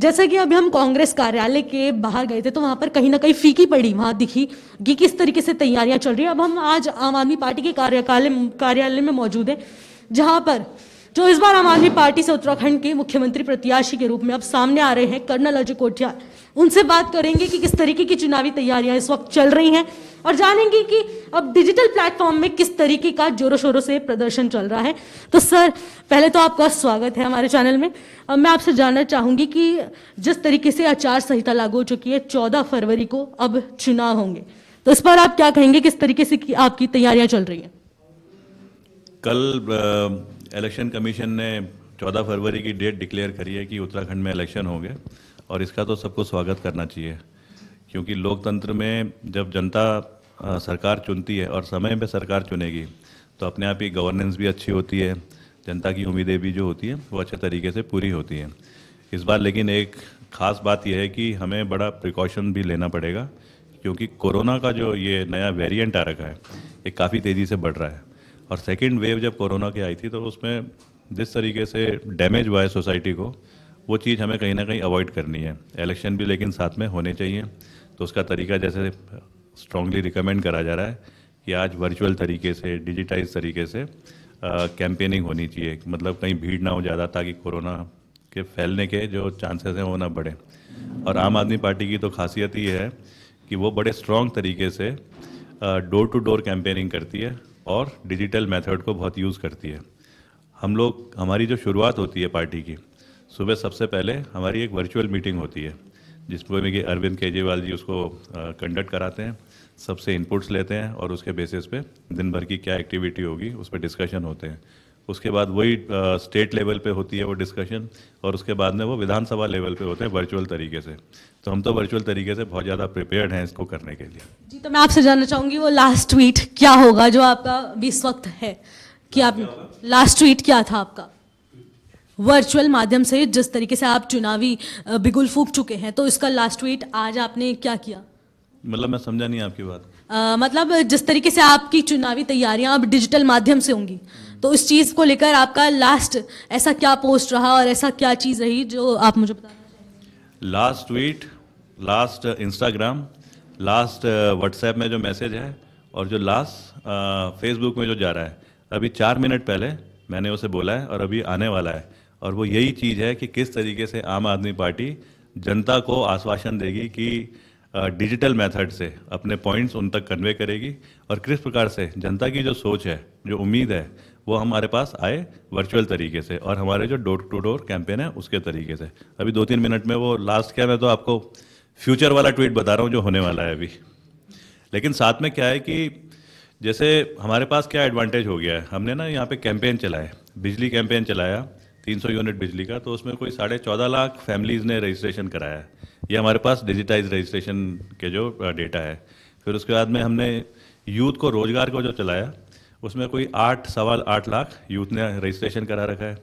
जैसे कि अभी हम कांग्रेस कार्यालय के बाहर गए थे तो वहां पर कहीं ना कहीं फीकी पड़ी वहां दिखी कि किस तरीके से तैयारियां चल रही है अब हम आज आम आदमी पार्टी के कार्यकाल कार्यालय में मौजूद है जहां पर जो तो इस बार आम आदमी पार्टी से उत्तराखंड के मुख्यमंत्री प्रत्याशी के रूप में अब सामने आ रहे हैं कर्नल अजय कोठिया उनसे बात करेंगे कि किस तरीके की चुनावी तैयारियां इस वक्त चल रही हैं और जानेंगे कि अब डिजिटल प्लेटफॉर्म में किस तरीके का जोरों शोरों से प्रदर्शन चल रहा है तो सर पहले तो आपका स्वागत है हमारे चैनल में अब मैं आपसे जानना चाहूंगी कि जिस तरीके से आचार संहिता लागू हो चुकी है चौदह फरवरी को अब चुनाव होंगे तो इस पर आप क्या कहेंगे किस तरीके से आपकी तैयारियां चल रही हैं कल इलेक्शन कमीशन ने 14 फरवरी की डेट डिक्लेयर करी है कि उत्तराखंड में इलेक्शन होंगे और इसका तो सबको स्वागत करना चाहिए क्योंकि लोकतंत्र में जब जनता सरकार चुनती है और समय पर सरकार चुनेगी तो अपने आप ही गवर्नेंस भी अच्छी होती है जनता की उम्मीदें भी जो होती हैं वो अच्छे तरीके से पूरी होती हैं इस बार लेकिन एक ख़ास बात यह है कि हमें बड़ा प्रिकॉशन भी लेना पड़ेगा क्योंकि कोरोना का जो ये नया वेरिएंट आ रखा है ये काफ़ी तेज़ी से बढ़ रहा है और सेकेंड वेव जब कोरोना की आई थी तो उसमें जिस तरीके से डैमेज हुआ है सोसाइटी को वो चीज़ हमें कहीं ना कहीं अवॉइड करनी है इलेक्शन भी लेकिन साथ में होने चाहिए तो उसका तरीका जैसे स्ट्रांगली रिकमेंड करा जा रहा है कि आज वर्चुअल तरीके से डिजिटाइज तरीके से कैंपेनिंग होनी चाहिए मतलब कहीं भीड़ ना हो ज़्यादा ताकि कोरोना के फैलने के जो चांसेस हैं वो ना बढ़े और आम आदमी पार्टी की तो खासियत ये है कि वो बड़े स्ट्रॉन्ग तरीके से डोर टू डोर कैंपेनिंग करती है और डिजिटल मेथड को बहुत यूज़ करती है हम लोग हमारी जो शुरुआत होती है पार्टी की सुबह सबसे पहले हमारी एक वर्चुअल मीटिंग होती है जिसमें कि अरविंद केजरीवाल जी उसको कंडक्ट कराते हैं सबसे इनपुट्स लेते हैं और उसके बेसिस पे दिन भर की क्या एक्टिविटी होगी उस पर डिस्कशन होते हैं उसके बाद वही स्टेट लेवल पे होती है वो डिस्कशन और उसके बाद में वो विधानसभा लेवल पे होते हैं वर्चुअल तरीके से तो हम तो वर्चुअल तरीके से बहुत ज़्यादा प्रिपेयर्ड हैं इसको करने के लिए जी तो मैं आपसे जानना चाहूँगी वो लास्ट ट्वीट क्या होगा जो आपका इस वक्त है कि आप लास्ट ट्वीट क्या था आपका वर्चुअल माध्यम से जिस तरीके से आप चुनावी बिगुल फूक चुके हैं तो इसका लास्ट ट्वीट आज आपने क्या किया मतलब मैं समझा नहीं आपकी बात आ, मतलब जिस तरीके से आपकी चुनावी तैयारियां अब डिजिटल माध्यम से होंगी तो इस चीज़ को लेकर आपका लास्ट ऐसा क्या पोस्ट रहा और ऐसा क्या चीज़ रही जो आप मुझे बता last tweet last Instagram last WhatsApp में जो मैसेज है और जो लास्ट फेसबुक uh, में जो जा रहा है अभी चार मिनट पहले मैंने उसे बोला है और अभी आने वाला है और वो यही चीज़ है कि किस तरीके से आम आदमी पार्टी जनता को आश्वासन देगी कि डिजिटल uh, मेथड से अपने पॉइंट्स उन तक कन्वे करेगी और किस प्रकार से जनता की जो सोच है जो उम्मीद है वो हमारे पास आए वर्चुअल तरीके से और हमारे जो डोर टू डोर कैंपेन है उसके तरीके से अभी दो तीन मिनट में वो लास्ट क्या मैं तो आपको फ्यूचर वाला ट्वीट बता रहा हूँ जो होने वाला है अभी लेकिन साथ में क्या है कि जैसे हमारे पास क्या एडवांटेज हो गया है हमने ना यहाँ पे कैंपेन चलाए बिजली कैंपेन चलाया 300 यूनिट बिजली का तो उसमें कोई साढ़े चौदह लाख फैमिलीज़ ने रजिस्ट्रेशन कराया ये हमारे पास डिजिटाइज रजिस्ट्रेशन के जो डेटा है फिर उसके बाद में हमने यूथ को रोज़गार को जो चलाया उसमें कोई आठ सवाल आठ लाख यूथ ने रजिस्ट्रेशन करा रखा है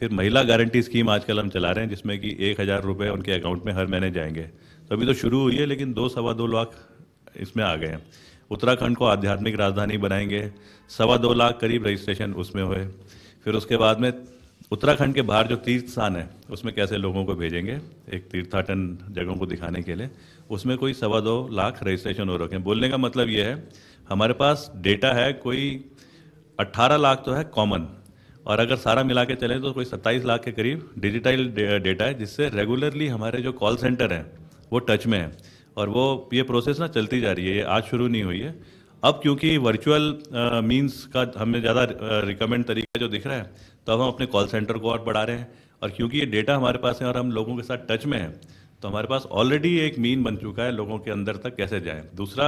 फिर महिला गारंटी स्कीम आजकल हम चला रहे हैं जिसमें कि एक हज़ार रुपये उनके अकाउंट में हर महीने जाएंगे तो अभी तो शुरू हुई है लेकिन दो सवा दो लाख इसमें आ गए हैं उत्तराखंड को आध्यात्मिक राजधानी बनाएंगे सवा दो लाख करीब रजिस्ट्रेशन उसमें हुए फिर उसके बाद में उत्तराखंड के बाहर जो तीर्थ स्थान है उसमें कैसे लोगों को भेजेंगे एक तीर्थाटन जगहों को दिखाने के लिए उसमें कोई सवा दो लाख रजिस्ट्रेशन हो रखे हैं बोलने का मतलब ये है हमारे पास डेटा है कोई 18 लाख तो है कॉमन और अगर सारा मिला के चलें तो कोई 27 लाख के करीब डिजिटल डेटा है जिससे रेगुलरली हमारे जो कॉल सेंटर हैं वो टच में है और वो ये प्रोसेस ना चलती जा रही है ये आज शुरू नहीं हुई है अब क्योंकि वर्चुअल मीन्स का हमें ज़्यादा रिकमेंड तरीका जो दिख रहा है तो अब हम अपने कॉल सेंटर को और बढ़ा रहे हैं और क्योंकि ये डेटा हमारे पास है और हम लोगों के साथ टच में हैं तो हमारे पास ऑलरेडी एक मीन बन चुका है लोगों के अंदर तक कैसे जाएं दूसरा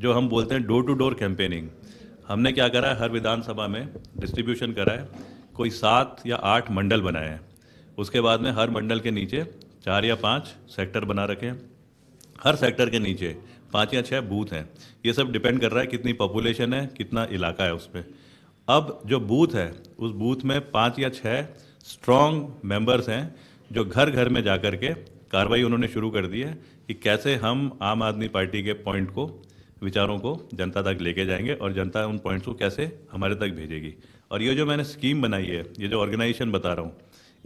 जो हम बोलते हैं डोर टू डोर कैंपेनिंग हमने क्या करा है हर विधानसभा में डिस्ट्रीब्यूशन करा है कोई सात या आठ मंडल बनाए हैं उसके बाद में हर मंडल के नीचे चार या पाँच सेक्टर बना रखे हैं हर सेक्टर के नीचे पाँच या छः बूथ हैं ये सब डिपेंड कर रहा है कितनी पॉपुलेशन है कितना इलाका है उस पर अब जो बूथ है उस बूथ में पाँच या छः स्ट्रॉन्ग मेंबर्स हैं जो घर घर में जाकर के कार्रवाई उन्होंने शुरू कर दी है कि कैसे हम आम आदमी पार्टी के पॉइंट को विचारों को जनता तक लेके जाएंगे और जनता उन पॉइंट्स को कैसे हमारे तक भेजेगी और ये जो मैंने स्कीम बनाई है ये जो ऑर्गेनाइजेशन बता रहा हूँ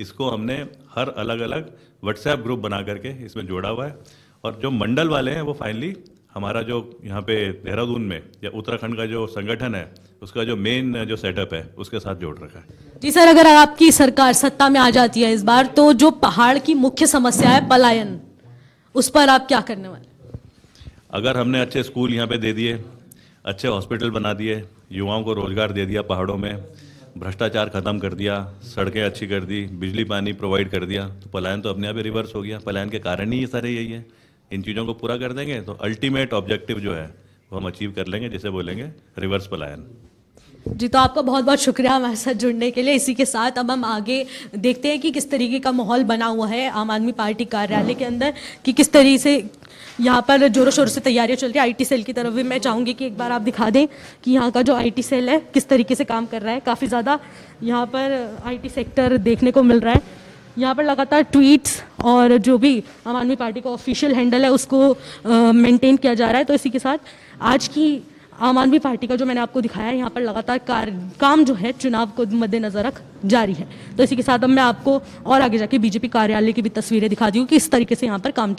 इसको हमने हर अलग अलग व्हाट्सएप ग्रुप बना करके इसमें जोड़ा हुआ है और जो मंडल वाले हैं वो फाइनली हमारा जो यहाँ पे देहरादून में या उत्तराखंड का जो संगठन है उसका जो मेन जो सेटअप है उसके साथ जोड़ रखा है जी सर अगर आपकी सरकार सत्ता में आ जाती है इस बार तो जो पहाड़ की मुख्य समस्या है पलायन उस पर आप क्या करने वाले अगर हमने अच्छे स्कूल यहाँ पे दे दिए अच्छे हॉस्पिटल बना दिए युवाओं को रोजगार दे दिया पहाड़ों में भ्रष्टाचार खत्म कर दिया सड़कें अच्छी कर दी बिजली पानी प्रोवाइड कर दिया तो पलायन तो अपने आप ही रिवर्स हो गया पलायन के कारण ही ये सारे यही है इन चीज़ों को पूरा कर देंगे तो अल्टीमेट ऑब्जेक्टिव जो है वो हम अचीव कर लेंगे जिसे बोलेंगे रिवर्स पलायन जी तो आपका बहुत बहुत शुक्रिया हमारे साथ जुड़ने के लिए इसी के साथ अब हम आगे देखते हैं कि किस तरीके का माहौल बना हुआ है आम आदमी पार्टी कार्यालय के अंदर कि किस तरीके से यहाँ पर जोरों शोरों से तैयारियाँ चल रही है आईटी सेल की तरफ भी मैं चाहूँगी कि एक बार आप दिखा दें कि यहाँ का जो आईटी सेल है किस तरीके से काम कर रहा है काफ़ी ज़्यादा यहाँ पर आईटी सेक्टर देखने को मिल रहा है यहाँ पर लगातार ट्वीट्स और जो भी आम आदमी पार्टी का ऑफिशियल हैंडल है उसको मेंटेन किया जा रहा है तो इसी के साथ आज की आम आदमी पार्टी का जो मैंने आपको दिखाया है यहाँ पर लगातार कार, काम जो है चुनाव को मद्देनजर रख जारी है तो इसी के साथ अब मैं आपको और आगे जाके बीजेपी कार्यालय की भी तस्वीरें दिखा दी कि इस तरीके से यहाँ पर काम